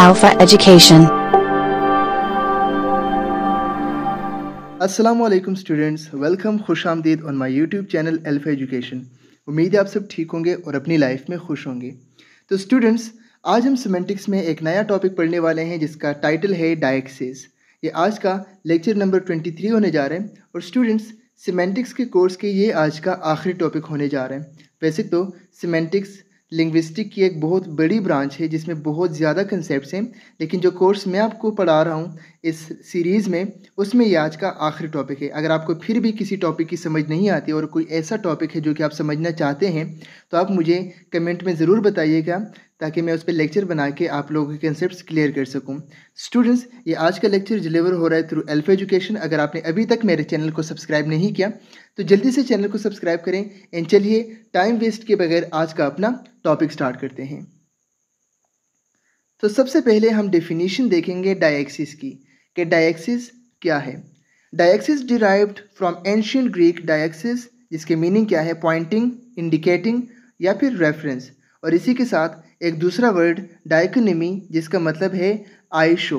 Alpha Education. असलम students welcome खुश आमदीद on my YouTube channel alpha education उम्मीद है आप सब ठीक होंगे और अपनी लाइफ में खुश होंगे तो स्टूडेंट्स आज हम सिमेंटिक्स में एक नया टॉपिक पढ़ने वाले हैं जिसका टाइटल है डायक्सेस ये आज का लेक्चर नंबर 23 होने जा रहे हैं और स्टूडेंट्स सिमेंटिक्स के कोर्स के ये आज का आखिरी टॉपिक होने जा रहे हैं वैसे तो सिमेंटिक्स लिंग्विस्टिक की एक बहुत बड़ी ब्रांच है जिसमें बहुत ज़्यादा कंसेप्ट हैं लेकिन जो कोर्स मैं आपको पढ़ा रहा हूँ इस सीरीज़ में उसमें ये आज का आखिरी टॉपिक है अगर आपको फिर भी किसी टॉपिक की समझ नहीं आती और कोई ऐसा टॉपिक है जो कि आप समझना चाहते हैं तो आप मुझे कमेंट में ज़रूर बताइएगा ताकि मैं उस पर लेक्चर बना के आप लोगों के कंसेप्ट क्लियर कर सकूँ स्टूडेंट्स ये आज का लेक्चर डिलीवर हो रहा है थ्रू एल्फ एजुकेशन अगर आपने अभी तक मेरे चैनल को सब्सक्राइब नहीं किया तो जल्दी से चैनल को सब्सक्राइब करें एंड चलिए टाइम वेस्ट के बगैर आज का अपना टॉपिक स्टार्ट करते हैं तो सबसे पहले हम डेफिनेशन देखेंगे डायक्सिस की कि डायक्सिस क्या है deixis derived from ancient Greek deixis जिसके मीनिंग क्या है पॉइंटिंग इंडिकेटिंग या फिर रेफरेंस और इसी के साथ एक दूसरा वर्ड डाइकोनेमी जिसका मतलब है आई शो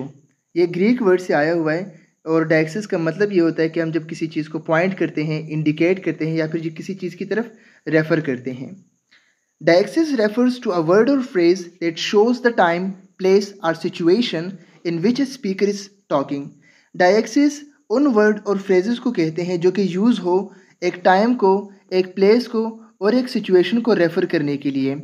ये ग्रीक वर्ड से आया हुआ है और डायक्सिस का मतलब ये होता है कि हम जब किसी चीज़ को पॉइंट करते हैं इंडिकेट करते हैं या फिर किसी चीज़ की तरफ रेफ़र करते हैं deixis refers to a word और phrase that shows the time place or situation in which speaker is talking deixis उन वर्ड और फ्रेजेस को कहते हैं जो कि यूज़ हो एक टाइम को एक प्लेस को और एक सिचुएशन को रेफ़र करने के लिए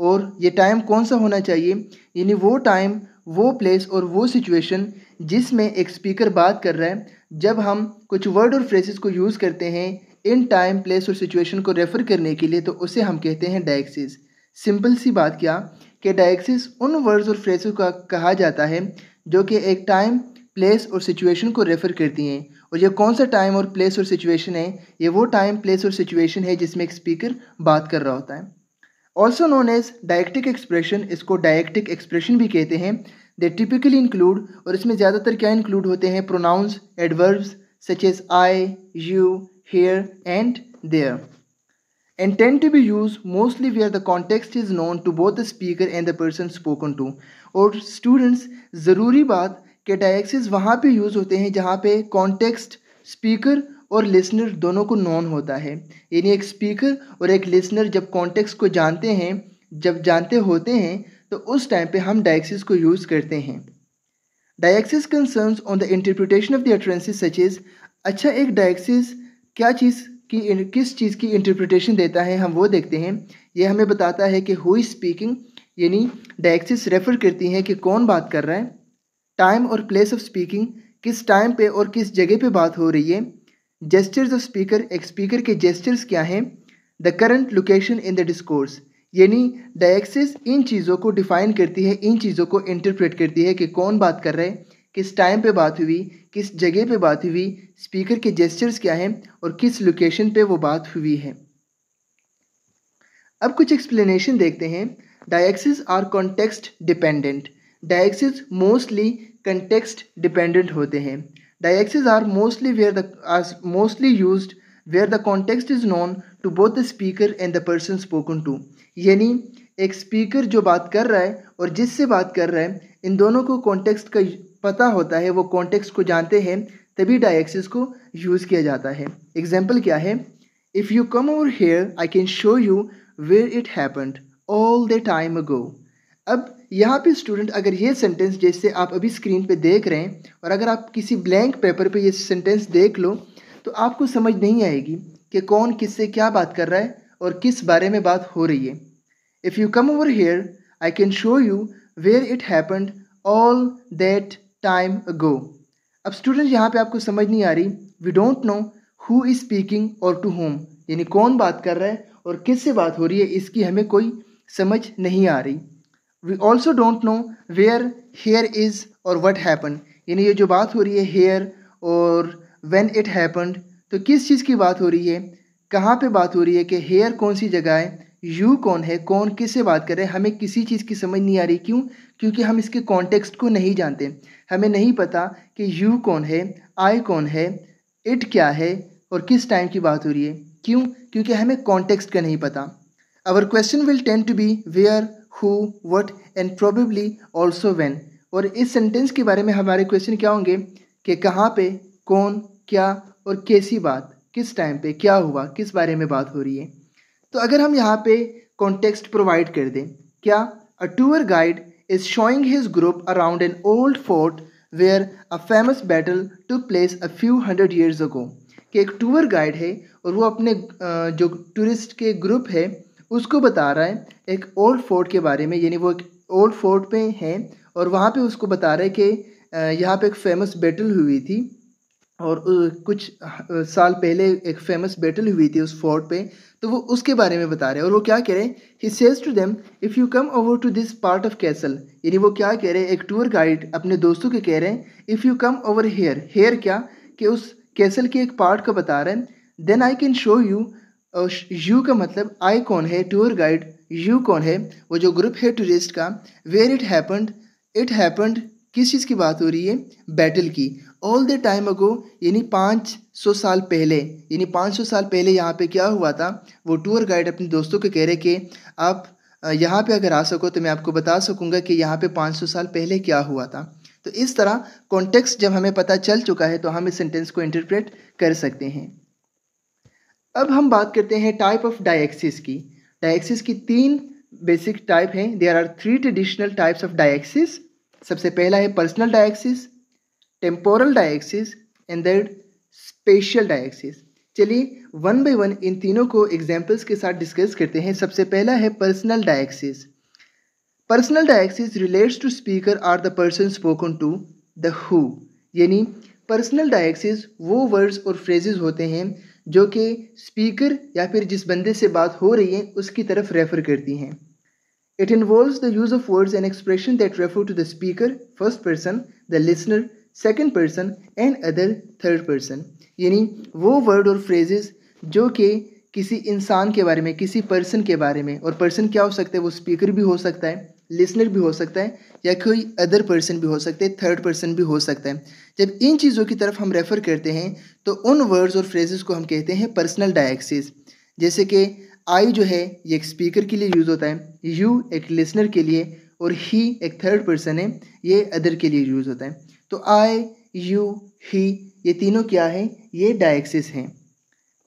और ये टाइम कौन सा होना चाहिए यानी वो टाइम वो प्लेस और वो सिचुएशन जिसमें एक स्पीकर बात कर रहा है जब हम कुछ वर्ड और फ्रेजेस को यूज़ करते हैं इन टाइम प्लेस और सिचुएशन को रेफ़र करने के लिए तो उसे हम कहते हैं डायक्सिस सिंपल सी बात क्या कि डायक्सिस उन वर्ड्स और फ्रेजेस का कहा जाता है जो कि एक टाइम प्लेस और सिचुएशन को रेफ़र करती हैं और ये कौन सा टाइम और प्लेस और सिचुएशन है ये वो टाइम प्लेस और सिचुएशन है जिसमें एक स्पीकर बात कर रहा होता है also known as deictic expression इसको डायक्टिक एक्सप्रेशन भी कहते हैं दे टिपिकली इंक्लूड और इसमें ज़्यादातर क्या इंक्लूड होते हैं pronouns adverbs such as I you here and there and to be used mostly mostly where the context is known to both the speaker and the person spoken to और students ज़रूरी बात के डायक्सिस वहाँ पर use होते हैं जहाँ पे कॉन्टेक्स्ट स्पीकर और लिसनर दोनों को नॉन होता है यानी एक स्पीकर और एक लिसनर जब कॉन्टेक्स्ट को जानते हैं जब जानते होते हैं तो उस टाइम पे हम डायक्सिस को यूज़ करते हैं deixis concerns on the interpretation of the utterances such as अच्छा एक डायक्सिस क्या चीज़ की किस चीज़ की इंटरप्रिटेशन देता है हम वो देखते हैं ये हमें बताता है कि हुई स्पीकिंग यानी डायक्सिस रेफर करती हैं कि कौन बात कर रहा है टाइम और प्लेस ऑफ स्पीकिंग किस टाइम पे और किस जगह पे बात हो रही है जेस्टर्स ऑफ स्पीकर एक स्पीकर के जेस्टर्स क्या हैं the current location in the discourse यानी डायक्सिस इन चीज़ों को डिफाइन करती है इन चीज़ों को इंटरप्रेट करती है कि कौन बात कर रहा है किस टाइम पे बात हुई किस जगह पे बात हुई स्पीकर के जेस्टर्स क्या हैं और किस लोकेशन पे वो बात हुई है अब कुछ एक्सप्लेनेशन देखते हैं deixis are context dependent deixis mostly context dependent होते हैं Diaxes are mostly where the are mostly used where the context is known to both the speaker and the person spoken to यानी एक speaker जो बात कर रहा है और जिससे बात कर रहा है इन दोनों को कॉन्टेक्स्ट का पता होता है वो कॉन्टेक्स्ट को जानते हैं तभी डायक्सिस को यूज़ किया जाता है एग्जाम्पल क्या है if you come over here I can show you where it happened all the time go अब यहाँ पे स्टूडेंट अगर ये सेंटेंस जैसे आप अभी स्क्रीन पे देख रहे हैं और अगर आप किसी ब्लैंक पेपर पे ये सेंटेंस देख लो तो आपको समझ नहीं आएगी कि कौन किससे क्या बात कर रहा है और किस बारे में बात हो रही है if you come over here I can show you where it happened all that time go अब स्टूडेंट यहाँ पे आपको समझ नहीं आ रही we don't know who is speaking और टू होम यानी कौन बात कर रहा है और किससे बात हो रही है इसकी हमें कोई समझ नहीं आ रही we also don't know where here is और वट हैपन यानी ये जो बात हो रही है हेयर और वेन इट हैपन्ड तो किस चीज़ की बात हो रही है कहाँ पे बात हो रही है कि हेयर कौन सी जगह है यू कौन है कौन किससे बात कर रहे हैं हमें किसी चीज़ की समझ नहीं आ रही क्यों क्योंकि हम इसके कॉन्टेक्स्ट को नहीं जानते हमें नहीं पता कि यू कौन है आई कौन है इट क्या है और किस टाइम की बात हो रही है क्यों क्योंकि हमें कॉन्टेक्स्ट का नहीं पता our question will tend to be where who what and probably also when और इस सेंटेंस के बारे में हमारे क्वेश्चन क्या होंगे कि कहाँ पे कौन क्या और कैसी बात किस टाइम पे क्या हुआ किस बारे में बात हो रही है तो अगर हम यहाँ पे कॉन्टेक्स्ट प्रोवाइड कर दें क्या a tour guide is showing his group around an old fort where a famous battle took place a few hundred years ago कि एक टूर गाइड है और वो अपने जो टूरिस्ट के ग्रुप है उसको बता रहा है एक ओल्ड फोर्ट के बारे में यानी वो एक ओल्ड फोर्ट पे हैं और वहाँ पे उसको बता रहा है कि यहाँ पे एक फेमस बैटल हुई थी और कुछ साल पहले एक फेमस बैटल हुई थी उस फोर्ट पे तो वो उसके बारे में बता रहे हैं और वो क्या कह रहे हैं he says to them if you come over to this part of castle यानी वो क्या कह रहे हैं एक टूर गाइड अपने दोस्तों के कह रहे हैं if you come over here here क्या कि उस कैसल के एक पार्ट को बता रहे हैं then I can show you और यू का मतलब आई कौन है टूर गाइड यू कौन है वो जो ग्रुप है टूरिस्ट का where it happened it happened किस चीज़ की बात हो रही है बैटल की ऑल द टाइम अगो यानी पाँच सौ साल पहले यानी पाँच सौ साल पहले यहाँ पे क्या हुआ था वो टूर गाइड अपने दोस्तों को कह रहे कि आप यहाँ पे अगर आ सको तो मैं आपको बता सकूँगा कि यहाँ पे पाँच सौ साल पहले क्या हुआ था तो इस तरह कॉन्टेक्स्ट जब हमें पता चल चुका है तो हम इस सेंटेंस को इंटरप्रेट कर सकते हैं अब हम बात करते हैं टाइप ऑफ डायक्सिस की डायक्सिस की तीन बेसिक टाइप हैं there are three traditional types of deixis सबसे पहला है personal deixis temporal deixis and there spatial deixis चलिए वन बाई वन इन तीनों को एग्जाम्पल्स के साथ डिस्कस करते हैं सबसे पहला है personal deixis personal deixis relates to speaker or the person spoken to the who यानी पर्सनल डायक्सिस वो वर्ड्स और फ्रेजेस होते हैं जो कि स्पीकर या फिर जिस बंदे से बात हो रही है उसकी तरफ रेफर करती हैं it involve the use of words and expression that refer to the speaker first person the listener second person and other third person यानी वो वर्ड और फ्रेजेस जो कि किसी इंसान के बारे में किसी पर्सन के बारे में और पर्सन क्या हो सकता है वो स्पीकर भी हो सकता है लिसनर भी हो सकता है या कोई अदर पर्सन भी हो सकते हैं थर्ड पर्सन भी हो सकता है जब इन चीज़ों की तरफ हम रेफ़र करते हैं तो उन वर्ड्स और फ्रेजेस को हम कहते हैं पर्सनल डायक्सिस जैसे कि आई जो है ये एक स्पीकर के लिए यूज़ होता है यू एक लिसनर के लिए और ही एक थर्ड पर्सन है ये अदर के लिए यूज़ होता है तो आई यू ही ये तीनों क्या है ये डायक्सिस हैं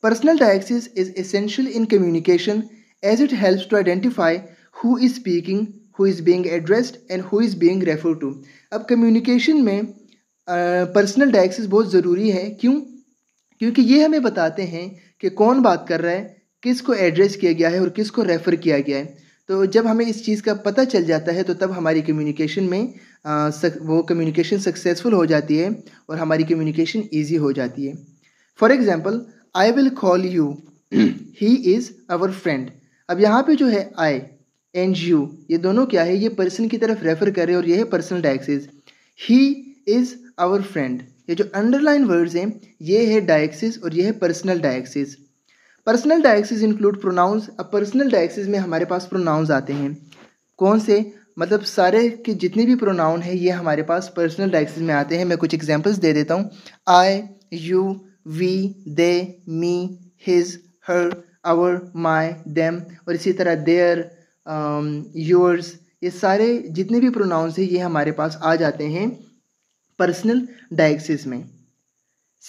personal deixis is essential in communication as it helps to identify who is speaking who is being addressed and who is being refer to अब कम्युनिकेशन में पर्सनल डायक्सिस बहुत ज़रूरी है क्यों क्योंकि ये हमें बताते हैं कि कौन बात कर रहा है किस को एड्रेस किया गया है और किस को रेफ़र किया गया है तो जब हमें इस चीज़ का पता चल जाता है तो तब हमारी कम्युनिकेशन में आ, सक, वो कम्युनिकेशन सक्सेसफुल हो जाती है और हमारी कम्युनिकेशन ईजी हो जाती है for example I will call you he is our friend अब यहाँ पे जो है आई एन जी ओ ये दोनों क्या है ये पर्सन की तरफ रेफर करे और यह है personal deixis he is our friend ये जो अंडरलाइन वर्ड्स हैं ये है डायक्सिस और यह है personal deixis personal deixis include pronouns अब पर्सनल डायक्सिस में हमारे पास प्रोनाउंस आते हैं कौन से मतलब सारे के जितने भी प्रोनाउन है ये हमारे पास पर्सनल डायक्सिस में आते हैं मैं कुछ एग्जाम्पल्स दे देता हूँ I you we they me his her our my them और इसी तरह देयर योर्स um, ये सारे जितने भी प्रोनाउंस हैं ये हमारे पास आ जाते हैं पर्सनल डायक्सिस में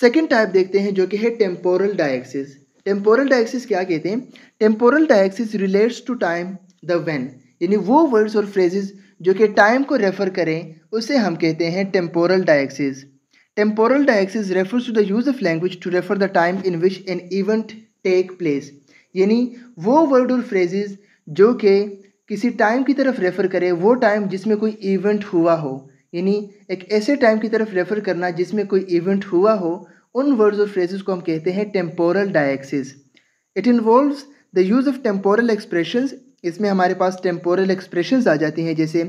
सेकेंड टाइप देखते हैं जो कि है टेम्पोरल डायक्सिस टेम्पोरल डायक्सिस क्या कहते हैं temporal deixis relates to time the when यानी वो वर्ड्स और फ्रेजेस जो कि टाइम को रेफर करें उसे हम कहते हैं temporal deixis temporal deixis refers to the use of language to refer the time in which an event take place यानी वो वर्ड और फ्रेजेस जो कि किसी टाइम की तरफ रेफ़र करे वो टाइम जिसमें कोई इवेंट हुआ हो यानी एक ऐसे टाइम की तरफ रेफ़र करना जिसमें कोई इवेंट हुआ हो उन वर्ड्स और फ्रेजेस को हम कहते हैं temporal deixis it involves the use of temporal expression इसमें हमारे पास टेम्पोरल एक्सप्रेशन आ जाती हैं जैसे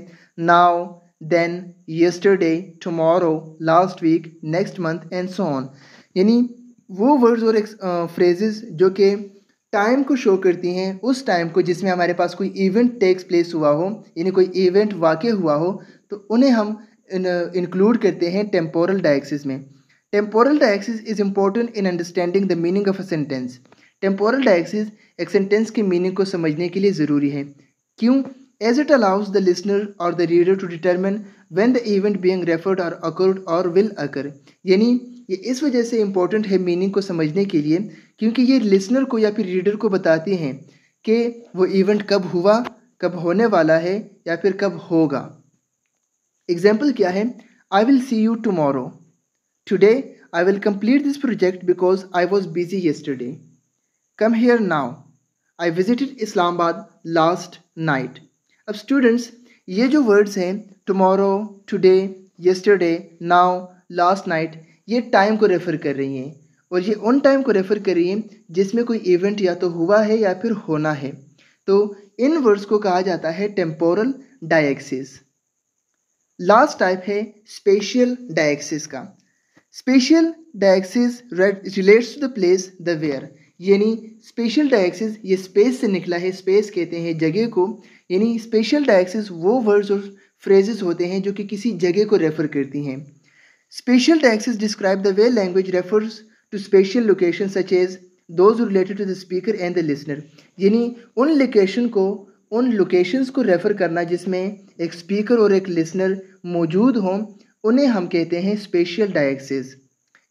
now then yesterday tomorrow last week next month and so on यानी वो वर्ड्स और फ्रेजेस जो कि टाइम को शो करती हैं उस टाइम को जिसमें हमारे पास कोई इवेंट टेक्स प्लेस हुआ हो यानी कोई इवेंट वाक़ हुआ हो तो उन्हें हम इंक्लूड करते हैं टेम्पोरल डायक्सिस में temporal deixis is important in understanding the meaning of a sentence temporal deixis एक सेंटेंस की मीनिंग को समझने के लिए ज़रूरी है क्यों as it allows the listener और the reader to determine when the event being referred और अकर्ड और विल अकर यानी ये इस वजह से इम्पोर्टेंट है मीनिंग को समझने के लिए क्योंकि ये लिसनर को या फिर रीडर को बताती हैं कि वो इवेंट कब हुआ कब होने वाला है या फिर कब होगा एग्जाम्पल क्या है I will see you tomorrow today I will complete this project because I was busy yesterday come here now I visited Islamabad last night अब स्टूडेंट्स ये जो वर्ड्स हैं tomorrow today yesterday now last night ये time को refer कर रही हैं और ये उन टाइम को रेफर करिए जिसमें कोई इवेंट या तो हुआ है या फिर होना है तो इन वर्ड्स को कहा जाता है टेम्पोरल डायक्सिस लास्ट टाइप है स्पेशियल डायक्सिस का spatial deixis relates to the place the where यानी स्पेशल डायक्सिस ये स्पेस से निकला है स्पेस कहते हैं जगह को यानी स्पेशल डायक्सिस वो वर्ड्स और फ्रेजेस होते हैं जो कि किसी जगह को रेफर करती हैं spatial deixis describe the way language refers to spatial locations such as those related to the speaker and the listener यानी उन लोकेशन को उन लोकेशंस को रेफ़र करना जिसमें एक स्पीकर और एक लिसनर मौजूद हों उन्हें हम कहते हैं spatial deixis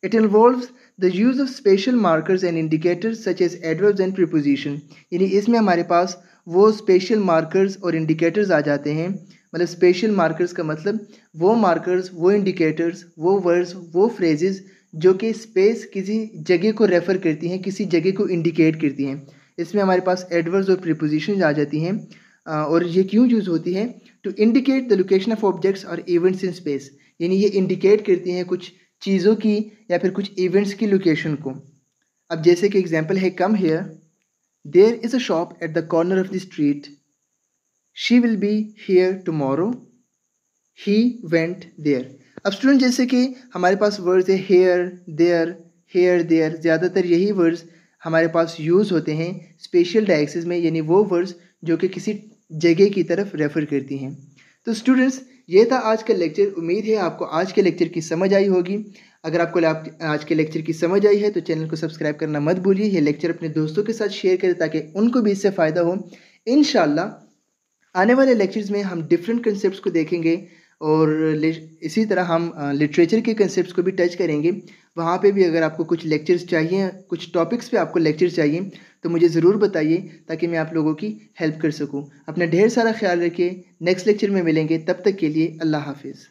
it involves the use of spatial markers and indicators such as adverbs and preposition यानी इसमें हमारे पास वो स्पेशल मार्कर्स और इंडिकेटर्स आ जाते हैं मतलब स्पेशल मार्कर्स का मतलब वो मार्कर्स वो इंडिकेटर्स वो वर्ड्स वो फ्रेजेज़ जो कि स्पेस किसी जगह को रेफ़र करती हैं किसी जगह को इंडिकेट करती हैं इसमें हमारे पास एडवर्स और प्रिपोजिशन आ जाती हैं और ये क्यों यूज़ होती है to indicate the location of objects और इवेंट्स इन स्पेस यानी ये इंडिकेट करती हैं कुछ चीज़ों की या फिर कुछ इवेंट्स की लोकेशन को अब जैसे कि एग्जाम्पल है come here there is a shop at the corner of the street she will be here tomorrow he went there अब स्टूडेंट जैसे कि हमारे पास वर्ड्स है हेयर देयर हेयर देयर ज़्यादातर यही वर्ड्स हमारे पास यूज़ होते हैं स्पेशल डायक्सिस में यानी वो वर्ड्स जो कि किसी जगह की तरफ रेफ़र करती हैं तो स्टूडेंट्स ये था आज का लेक्चर उम्मीद है आपको आज के लेक्चर की समझ आई होगी अगर आपको आज के लेक्चर की समझ आई है तो चैनल को सब्सक्राइब करना मत भूलिए ये लेक्चर अपने दोस्तों के साथ शेयर करें ताकि उनको भी इससे फ़ायदा हो इन आने वाले लेक्चर्स में हम डिफरेंट कंसेप्ट को देखेंगे और इसी तरह हम लिटरेचर के कंसेप्ट को भी टच करेंगे वहाँ पे भी अगर आपको कुछ लेक्चर्स चाहिए कुछ टॉपिक्स पे आपको लेक्चर चाहिए तो मुझे ज़रूर बताइए ताकि मैं आप लोगों की हेल्प कर सकूँ अपना ढेर सारा ख्याल रखिए नेक्स्ट लेक्चर में मिलेंगे तब तक के लिए अल्लाह हाफिज़